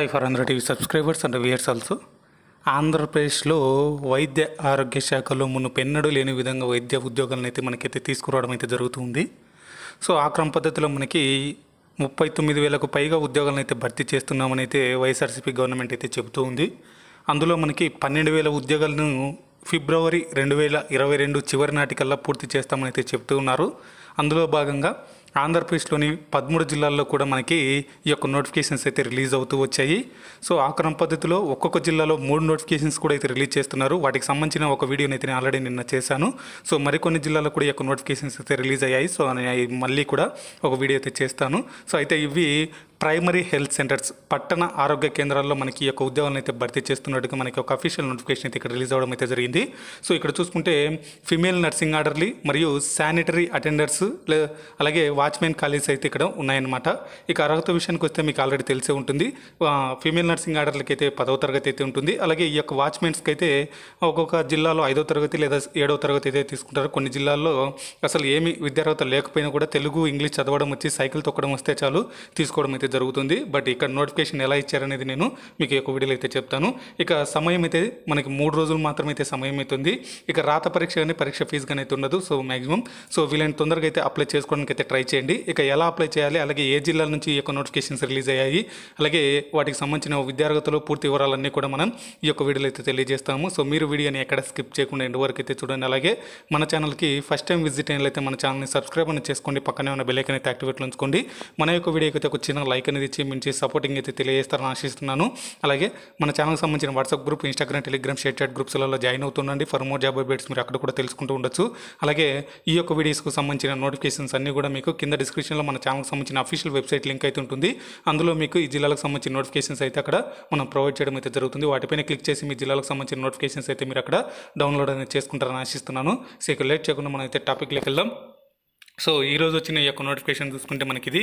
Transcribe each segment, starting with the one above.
hi for hundred TV subscribers and viewers also ఆంధ్రప్రదేశ్లో వైద్య ఆరోగ్య శాఖలో మునుపెన్నడూ లేని విధంగా వైద్య ఉద్యోగాలను అయితే మనకైతే తీసుకురావడం అయితే జరుగుతుంది సో ఆ క్రమ పద్ధతిలో మనకి ముప్పై తొమ్మిది వేలకు పైగా ఉద్యోగాలను అయితే భర్తీ చేస్తున్నామని అయితే వైఎస్ఆర్సీపీ గవర్నమెంట్ అయితే చెబుతూ ఉంది అందులో మనకి పన్నెండు వేల ఉద్యోగాలను ఫిబ్రవరి రెండు వేల ఇరవై రెండు చివరి నాటికల్లా పూర్తి చేస్తామని అయితే చెబుతూ ఉన్నారు అందులో భాగంగా ఆంధ్రప్రదేశ్లోని పదమూడు జిల్లాల్లో కూడా మనకి ఈ యొక్క నోటిఫికేషన్స్ అయితే రిలీజ్ అవుతూ వచ్చాయి సో ఆ క్రమ పద్ధతిలో ఒక్కొక్క జిల్లాలో మూడు నోటిఫికేషన్స్ కూడా అయితే రిలీజ్ చేస్తున్నారు వాటికి సంబంధించిన ఒక వీడియోని అయితే నేను ఆల్రెడీ నిన్న చేశాను సో మరికొన్ని జిల్లాల్లో కూడా ఈ యొక్క నోటిఫికేషన్స్ అయితే రిలీజ్ అయ్యాయి సో మళ్ళీ కూడా ఒక వీడియో అయితే చేస్తాను సో అయితే ఇవి ప్రైమరీ హెల్త్ సెంటర్స్ పట్టణ ఆరోగ్య కేంద్రాల్లో మనకి యొక్క ఉద్యోగాలను అయితే భర్తీ చేస్తున్నట్టుగా మనకి ఒక అఫీషియల్ నోటిఫికేషన్ అయితే ఇక్కడ రిలీజ్ అవ్వడం అయితే జరిగింది సో ఇక్కడ చూసుకుంటే ఫిమేల్ నర్సింగ్ ఆర్డర్లీ మరియు శానిటరీ అటెండర్స్ అలాగే వాచ్మెన్ కాలేజ్ అయితే ఇక్కడ ఉన్నాయన్నమాట ఇక అర్హత విషయానికి వస్తే మీకు ఆల్రెడీ తెలిసే ఉంటుంది ఫిమేల్ నర్సింగ్ ఆర్డర్లకి అయితే పదవ తరగతి అయితే ఉంటుంది అలాగే ఈ యొక్క వాచ్మెన్స్కి అయితే ఒక్కొక్క జిల్లాలో ఐదో తరగతి లేదా ఏడవ తరగతి అయితే తీసుకుంటారు కొన్ని జిల్లాల్లో అసలు ఏమి విద్యార్హత లేకపోయినా కూడా తెలుగు ఇంగ్లీష్ చదవడం వచ్చి సైకిల్ తొక్కడం వస్తే చాలు తీసుకోవడం అయితే జరుగుతుంది బట్ ఇక్కడ నోటిఫికేషన్ ఎలా ఇచ్చారనేది నేను మీకు ఒక వీడియోలో అయితే చెప్తాను ఇక సమయం అయితే మనకి మూడు రోజులు మాత్రమే అయితే సమయం అవుతుంది ఇక రాత పరీక్ష కానీ పరీక్ష ఫీజు కానీ అయితే ఉండదు సో మ్యాక్సిమం సో వీళ్ళని తొందరగా అయితే అప్లై చేసుకోవడానికి అయితే ట్రై చేయండి ఇక ఎలా అప్లై చేయాలి అలాగే ఏ జిల్లాల నుంచి ఈ యొక్క నోటిఫికేషన్స్ రిలీజ్ అయ్యాయి అలాగే వాటికి సంబంధించిన విద్యార్థులు పూర్తి వివరాలన్నీ కూడా మనం ఈ యొక్క వీడియోలో అయితే తెలియజేస్తాము సో మీరు వీడియోని ఎక్కడ స్కిప్ చేయకుండా ఎండ్ వరకు అయితే చూడండి అలాగే మన ఛానల్కి ఫస్ట్ టైం విజిట్ అయినట్లయితే మన ఛానల్ని సబ్స్క్రైబ్ అని చేసుకోండి పక్కనే ఉన్న ఐకన్ అయితే యాక్టివేట్లో ఉంచుకోండి మన యొక్క వీడియోకి అయితే ఒక చిన్న లైక్ లైక్ అనేది ఇచ్చి మించి సపోర్టింగ్ అయితే తెలియజేస్తారని ఆశిస్తున్నాను అలాగే మన ఛానల్ సంబంధించిన WhatsApp group Instagram Telegram ShareChat గ్రూప్స్లలో జాయిన్ అవుతుండండి ఫర్ మోర్ జాబ్ అప్డేట్స్ మీరు అక్కడ కూడా తెలుసుకుంటూ ఉండొచ్చు అలాగే ఈ యొక్క వీడియోస్కు సంబంధించిన నోటిఫికేషన్స్ అన్నీ కూడా మీకు కింద డిస్క్రిప్షన్లో మన ఛానల్కి సంబంధించిన అఫీషియల్ వెబ్సైట్ లింక్ అయితే ఉంటుంది అందులో మీకు ఈ జిల్లాలకు సంబంధించిన నోటిఫికేషన్స్ అయితే అక్కడ మనం ప్రొవైడ్ చేయడం అయితే జరుగుతుంది వాటిపైన క్లిక్ చేసి మీ జిల్లాలకు సంబంధించిన నోటిఫికేషన్స్ అయితే మీరు అక్కడ డౌన్లోడ్ అనేది చేసుకుంటారని ఆశిస్తున్నాను సో ఇక లేట్ చేయకుండా మనం అయితే టాపిక్లోకి వెళ్దాం సో ఈరోజు వచ్చిన ఈ యొక్క నోటిఫికేషన్ చూసుకుంటే మనకి ఇది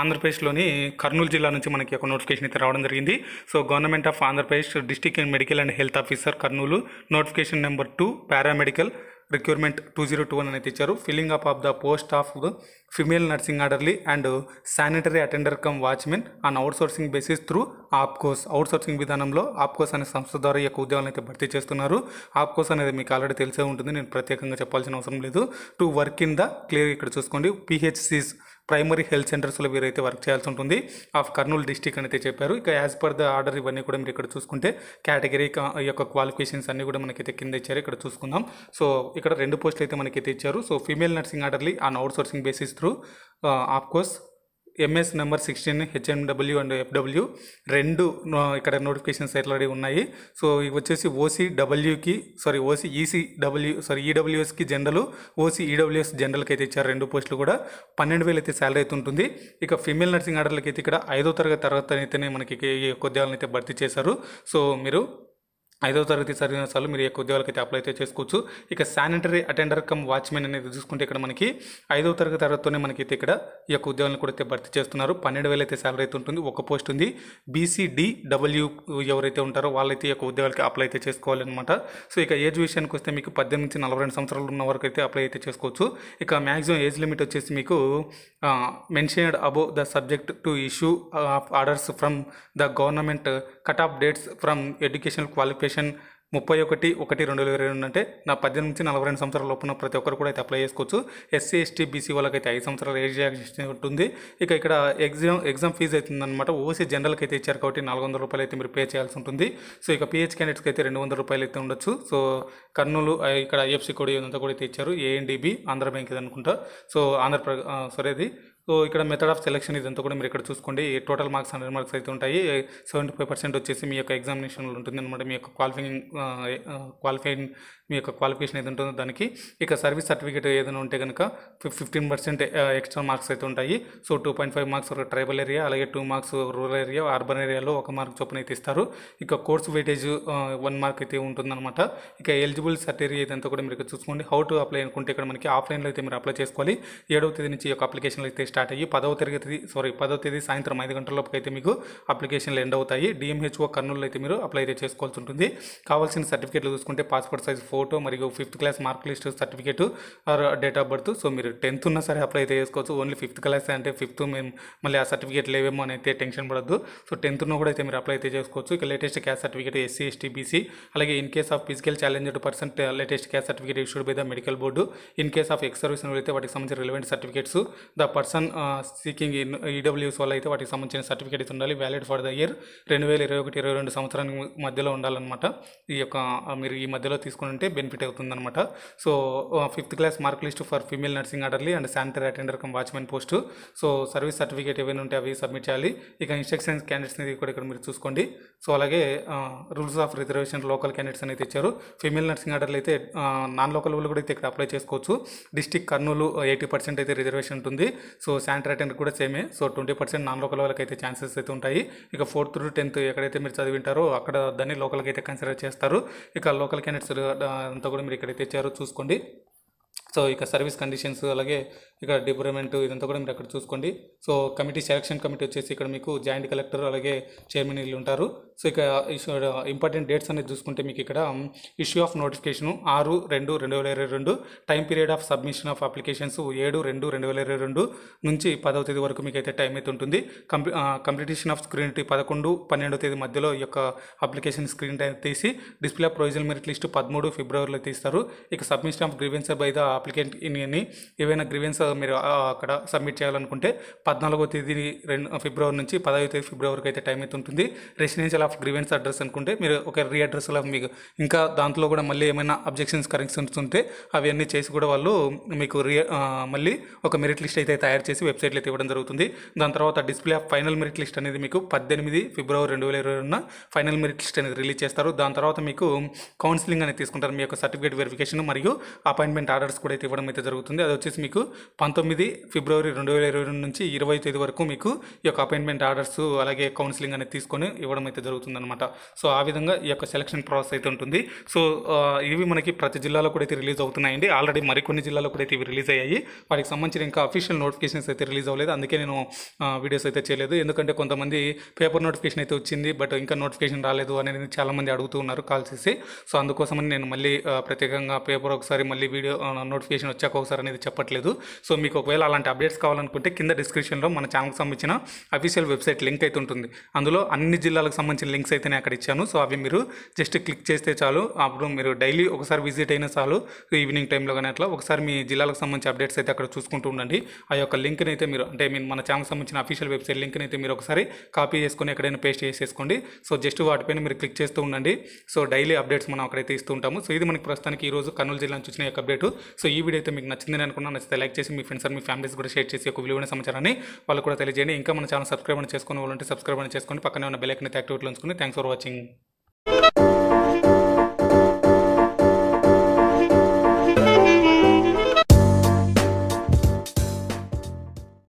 ఆంధ్రప్రదేశ్లోని కర్నూలు జిల్లా నుంచి మనకి యొక్క నోటిఫికేషన్ అయితే రావడం జరిగింది so government of Andhra Pradesh district medical and health officer Kurnool notification number two paramedical recruitment two zero two one అనేది ఇచ్చారు filling up of the post of female nursing orderly and sanitary attender cum watchman out outsourcing basis through APCOS sourcing విధానంలో ఆప్కోస్ అనే సంస్థ ద్వారా ఈ యొక్క ఉద్యోగాలను అయితే భర్తీ చేస్తున్నారు ఆప్కోస్ అనేది మీకు ఆల్రెడీ తెలిసే ఉంటుంది నేను ప్రత్యేకంగా చెప్పాల్సిన అవసరం లేదు to work in the clear ఇక్కడ చూసుకోండి పిహెచ్సిస్ ప్రైమరీ హెల్త్ సెంటర్స్లో వీరైతే వర్క్ చేయాల్సి ఉంటుంది ఆఫ్ కర్నూలు డిస్టిక్ అని అయితే చెప్పారు ఇక యాజ్ పర్ ద ఆర్డర్ ఇవన్నీ కూడా మీరు ఇక్కడ చూసుకుంటే కేటగిరీ యొక్క క్వాలిఫికేషన్స్ అన్నీ కూడా మనకైతే కింద ఇచ్చారు ఇక్కడ చూసుకుందాం సో ఇక్కడ రెండు పోస్టులు అయితే మనకైతే ఇచ్చారు so female nursing orderly on outsourcing basis through of course MS number sixteen HMW and FW రెండు ఇక్కడ నోటిఫికేషన్స్ ఆల్రెడీ ఉన్నాయి సో ఇవి వచ్చేసి ఓసీ డబ్ల్యూకి sorry OC EC W sorry ఈడబ్ల్యూఎస్కి జనరల్ ఓసీ ఈడబ్ల్యూఎస్ జనరల్కి అయితే ఇచ్చారు రెండు పోస్టులు కూడా పన్నెండు వేలు అయితే శాలరీ అయితే ఉంటుంది ఇక ఫీమేల్ నర్సింగ్ ఆర్డర్లకి అయితే ఇక్కడ ఐదో తరగతి తర్వాత అయితేనే మనకి ఈ ఉద్యోగాలను అయితే భర్తీ చేశారు సో మీరు ఐదవ తరగతి చదివిన సార్లు మీరు యొక్క ఉద్యోగాలకైతే అప్లై అయితే చేసుకోవచ్చు ఇక శానిటరీ అటెండర్ కమ్ వాచ్మెన్ అనేది చూసుకుంటే ఇక్కడ మనకి ఐదవ తరగతి తరగతితోనే మనకైతే ఇక్కడ ఈ యొక్క ఉద్యోగాలను కూడా అయితే భర్తీ చేస్తున్నారు పన్నెండు వేలు అయితే శాలరీ అయితే ఉంటుంది ఒక పోస్ట్ ఉంది బీసీడీడబ్ల్యూ ఎవరైతే ఉంటారో వాళ్ళైతే ఈ యొక్క ఉద్యోగాలకి అప్లై అయితే చేసుకోవాలన్నమాట సో ఇక ఏజ్ విషయానికి వస్తే మీకు పద్దెనిమిది నుంచి నలభై రెండు సంవత్సరాలు ఉన్న వరకు అయితే అప్లై అయితే చేసుకోవచ్చు ఇక మ్యాక్సిమం ఏజ్ లిమిట్ వచ్చేసి మీకు mentioned above the subject to issue of orders from the government cut off dates from educational qualification notification ముప్పై ఒకటి ఒకటి రెండు వేల ఇరవై రెండు అంటే నా పద్దెనిమిది నుంచి నలభై రెండు సంవత్సరాల లోపున ప్రతి ఒక్కరు కూడా అయితే అప్లై చేసుకోవచ్చు ఎస్సీ ఎస్టీ బీసీ వాళ్ళకైతే ఐదు సంవత్సరాల ఏజ్ రియాక్షన్ ఉంటుంది ఇక ఇక్కడ ఎగ్జామ్ ఎగ్జామ్ ఫీజు అవుతుందన్నమాట ఓసీ జనరల్కి అయితే ఇచ్చారు కాబట్టి నాలుగు వందల రూపాయలు అయితే మీరు పే చేయాల్సి ఉంటుంది సో ఇక పిహెచ్ క్యాండిడేట్స్కి అయితే రెండు వందల రూపాయలు అయితే ఉండొచ్చు సో కర్నూలు ఇక్కడ ఐఎఫ్సీ కోడ్ ఇదంతా కూడా అయితే ఇచ్చారు ఏఎన్డిబి ఆంధ్ర బ్యాంక్ ఇది అనుకుంటా సో ఆంధ్రప్రదేశ్ సరేది అది సో ఇక్కడ మెథడ్ ఆఫ్ సెలెక్షన్ ఇదంతా కూడా మీరు ఇక్కడ చూసుకోండి టోటల్ మార్క్స్ హండ్రెడ్ మార్క్స్ అయితే ఉంటాయి సెవెంటీ ఫైవ్ పర్సెంట్ వచ్చేసి మీ యొక్క ఎగ్జామినేషన్లో ఉంటుంది అనమాట మీ యొక్క క్వాలిఫైయింగ్ క్వాలిఫైయింగ్ మీ యొక్క క్వాలిఫికేషన్ ఏది ఉంటుందో దానికి ఇక సర్వీస్ సర్టిఫికేట్ ఏదైనా ఉంటే కనుక ఫిఫ్టీన్ పర్సెంట్ ఎక్స్ట్రా మార్క్స్ అయితే ఉంటాయి so two point five marks tribal area అలాగే two marks rural area urban ఏరియాలో ఒక మార్క్ చొప్పున అయితే ఇస్తారు ఇక కోర్స్ వెయిటేజ్ వన్ మార్క్ అయితే ఉంటుందన్నమాట ఇక ఎలిజిబుల్ సర్టిఫికేట్ ఏదంతా కూడా మీరు చూసుకోండి హౌ టు అప్లై అనుకుంటే ఇక్కడ మనకి ఆఫ్లైన్లో అయితే మీరు అప్లై చేసుకోవాలి ఏడవ తేదీ నుంచి ఈ యొక్క అప్లికేషన్లు అయితే స్టార్ట్ స్టార్ట్ అయ్యి పదవ తరగతి సారీ పదవ తేదీ సాయంత్రం ఐదు అయితే మీకు అప్లికేషన్లు ఎండ్ అవుతాయి డిఎంహెచ్ఓ కర్నూలు అయితే మీరు అప్లై అయితే చేసుకోవాల్సి ఉంటుంది కావాల్సిన సర్టిఫికేట్లు చూసుకుంటే పాస్పోర్ట్ సైజ్ ఫోటో మరియు fifth class mark list certificate or date of birth so మీరు టెన్త్ ఉన్నా సరే అప్లై అయితే చేసుకోవచ్చు ఓన్లీ ఫిఫ్త్ క్లాస్ అంటే ఫిఫ్త్ మేము మళ్ళీ ఆ సర్టిఫికేట్ లేవేమో అని అయితే టెన్షన్ పడద్దు సో టెన్త్ ఉన్న కూడా అయితే మీరు అప్లై అయితే చేసుకోవచ్చు ఇక latest caste certificate SC ST BC అలాగే in case of physical challenged person latest caste certificate issued by the medical board in case of ex service అయితే వాటికి సంబంధించిన relevant certificates the person seeking EWS e వల్ల అయితే వాటికి సంబంధించిన certificate అయితే ఉండాలి వ్యాలిడ్ ఫర్ ద ఇయర్ రెండు వేల ఇరవై ఒకటి ఇరవై రెండు సంవత్సరానికి మధ్యలో ఉండాలన్నమాట ఈ యొక్క మీరు ఈ మధ్యలో తీసుకుని ఉంటే బెనిఫిట్ అవుతుందన్నమాట so fifth class mark list for female nursing orderly and sanitary attender cum watchmen post so service certificate ఏవైనా ఉంటే అవి సబ్మిట్ చేయాలి ఇక ఇన్స్ట్రక్షన్స్ క్యాండిడేట్స్ అనేది కూడా ఇక్కడ మీరు చూసుకోండి సో అలాగే rules of reservation local candidates అనేది ఇచ్చారు ఫీమేల్ నర్సింగ్ ఆర్డర్లు అయితే నాన్ లోకల్ వాళ్ళు కూడా అయితే ఇక్కడ అప్లై చేసుకోవచ్చు డిస్టిక్ కర్నూలు ఎయిటీ పర్సెంట్ అయితే రిజర్వేషన్ ఉంటుంది సో శాంట్రాటెన్ కూడా సేమే so twenty percent non local వాళ్ళకి అయితే ఛాన్సెస్ అయితే ఉంటాయి ఇక ఫోర్త్ టు టెన్త్ ఎక్కడైతే మీరు చదివింటారో అక్కడ దాన్ని లోకల్కి అయితే కన్సిడర్ చేస్తారు ఇక లోకల్ క్యాండిడేట్స్ అంతా కూడా మీరు ఇక్కడైతే ఇచ్చారో చూసుకోండి సో ఇక సర్వీస్ కండిషన్స్ అలాగే ఇక్కడ డిపార్ట్మెంట్ ఇదంతా కూడా మీరు అక్కడ చూసుకోండి సో కమిటీ సెలక్షన్ కమిటీ వచ్చేసి ఇక్కడ మీకు జాయింట్ కలెక్టర్ అలాగే చైర్మన్ వీళ్ళు ఉంటారు సో ఇక ఇంపార్టెంట్ డేట్స్ అనేది చూసుకుంటే మీకు ఇక్కడ ఇష్యూ ఆఫ్ నోటిఫికేషను ఆరు రెండు రెండు వేల ఇరవై రెండు time period of submission of applications ఏడు రెండు రెండు వేల ఇరవై రెండు నుంచి పదవ తేదీ వరకు మీకు అయితే టైం అయితే ఉంటుంది కంప్లీ కంప్లీటేషన్ ఆఫ్ స్క్రీన్ పదకొండు పన్నెండో తేదీ మధ్యలో ఈ యొక్క అప్లికేషన్ స్క్రీన్ టైం తీసి డిస్ప్లే ప్రొవిజనల్ మెరిట్ లిస్ట్ పదమూడు ఫిబ్రవరిలో తీస్తారు ఇక submission of grievances by the applicant in ఏవైనా గ్రీవెన్స్ మీరు అక్కడ సబ్మిట్ చేయాలనుకుంటే పద్నాలుగో తేదీ రెండు ఫిబ్రవరి నుంచి పదవ తేదీ ఫిబ్రవరికి అయితే టైం అయితే ఉంటుంది రెసిడెన్షియల్ ఆఫ్ గ్రీవెన్స్ అడ్రస్ అనుకుంటే మీరు ఒక రీ అడ్రస్ మీకు ఇంకా దాంట్లో కూడా మళ్ళీ ఏమైనా అబ్జెక్షన్స్ కరెక్షన్స్ ఉంటే అవన్నీ చేసి కూడా వాళ్ళు మీకు రీ మళ్ళీ ఒక మెరిట్ లిస్ట్ అయితే తయారు చేసి వెబ్సైట్లో అయితే ఇవ్వడం జరుగుతుంది దాని తర్వాత display of final merit list అనేది మీకు పద్దెనిమిది ఫిబ్రవరి రెండు వేల ఇరవై ఫైనల్ మెరిట్ లిస్ట్ అనేది రిలీజ్ చేస్తారు దాని తర్వాత మీకు కౌన్సిలింగ్ అనేది తీసుకుంటారు మీ యొక్క సర్టిఫికేట్ వెరిఫికేషన్ మరియు అపాయింట్మెంట్ ఆర్డర్స్ కూడా అయితే ఇవ్వడం అయితే జరుగుతుంది అది వచ్చేసి మీకు పంతొమ్మిది ఫిబ్రవరి రెండు వేల ఇరవై రెండు నుంచి ఇరవై తేదీ వరకు మీకు ఈ యొక్క అపాయింట్మెంట్ ఆర్డర్స్ అలాగే కౌన్సిలింగ్ అనేది తీసుకొని ఇవ్వడం అయితే జరుగుతుందన్నమాట సో ఆ విధంగా ఈ యొక్క సెలక్షన్ ప్రాసెస్ అయితే ఉంటుంది సో ఇవి మనకి ప్రతి జిల్లాలో కూడా అయితే రిలీజ్ అవుతున్నాయండి ఆల్రెడీ మరికొన్ని జిల్లాలో కూడా అయితే ఇవి రిలీజ్ అయ్యాయి వాటికి సంబంధించిన ఇంకా అఫీషియల్ నోటిఫికేషన్స్ అయితే రిలీజ్ అవ్వలేదు అందుకే నేను వీడియోస్ అయితే చేయలేదు ఎందుకంటే కొంతమంది పేపర్ నోటిఫికేషన్ అయితే వచ్చింది బట్ ఇంకా నోటిఫికేషన్ రాలేదు అనేది చాలామంది అడుగుతూ ఉన్నారు కాల్ చేసి సో అందుకోసమని నేను మళ్ళీ ప్రత్యేకంగా పేపర్ ఒకసారి మళ్ళీ వీడియో నోటిఫికేషన్ వచ్చాక ఒకసారి అనేది చెప్పట్లేదు సో మీకు ఒకవేళ అలాంటి అప్డేట్స్ కావాలనుకుంటే కింద డిస్క్రిప్షన్లో మన ఛానల్కి సంబంధించిన అఫీషియల్ వెబ్సైట్ లింక్ అయితే ఉంటుంది అందులో అన్ని జిల్లాలకు సంబంధించిన లింక్స్ అయితే నేను అక్కడ ఇచ్చాను సో అవి మీరు జస్ట్ క్లిక్ చేస్తే చాలు అప్పుడు మీరు డైలీ ఒకసారి విజిట్ అయినా చాలు ఈవినింగ్ టైంలో కానీ అట్లా ఒకసారి మీ జిల్లాలకు సంబంధించి అప్డేట్స్ అయితే అక్కడ చూసుకుంటూ ఉండండి ఆ యొక్క లింక్ని అయితే మీరు అంటే మీ మన ఛానల్కి సంబంధించిన అఫీషియల్ వెబ్సైట్ లింక్ని అయితే మీరు ఒకసారి కాపీ చేసుకొని ఎక్కడైనా పేస్ట్ చేసేసుకోండి సో జస్ట్ వాటిపైన మీరు క్లిక్ చేస్తూ ఉండండి సో డైలీ అప్డేట్స్ మనం అక్కడైతే ఇస్తూ ఉంటాము సో ఇది మనకి ప్రస్తుతానికి ఈరోజు కర్నూలు జిల్లా నుంచి వచ్చిన అప్డేట్ సో ఈ వీడియో అయితే మీకు నచ్చిందని అనుకున్నా నచ్చితే లైక్ చేసి మీ ఫ్రెండ్స్ అండ్ మీ ఫ్యామిలీస్ కూడా షేర్ చేసి ఒక విలువైన సమాచారాన్ని వాళ్ళు కూడా తెలియజేయండి ఇంకా మన ఛానల్ సబ్స్క్రైబ్ అని చేసుకుని వాళ్ళంటే సబ్స్క్రైబ్ అని చేసుకొని పక్కనే ఉన్న బెల్ ఐకన్ యాక్టివేట్లో ఉంచుకుని థ్యాంక్స్ ఫర్ వాచింగ్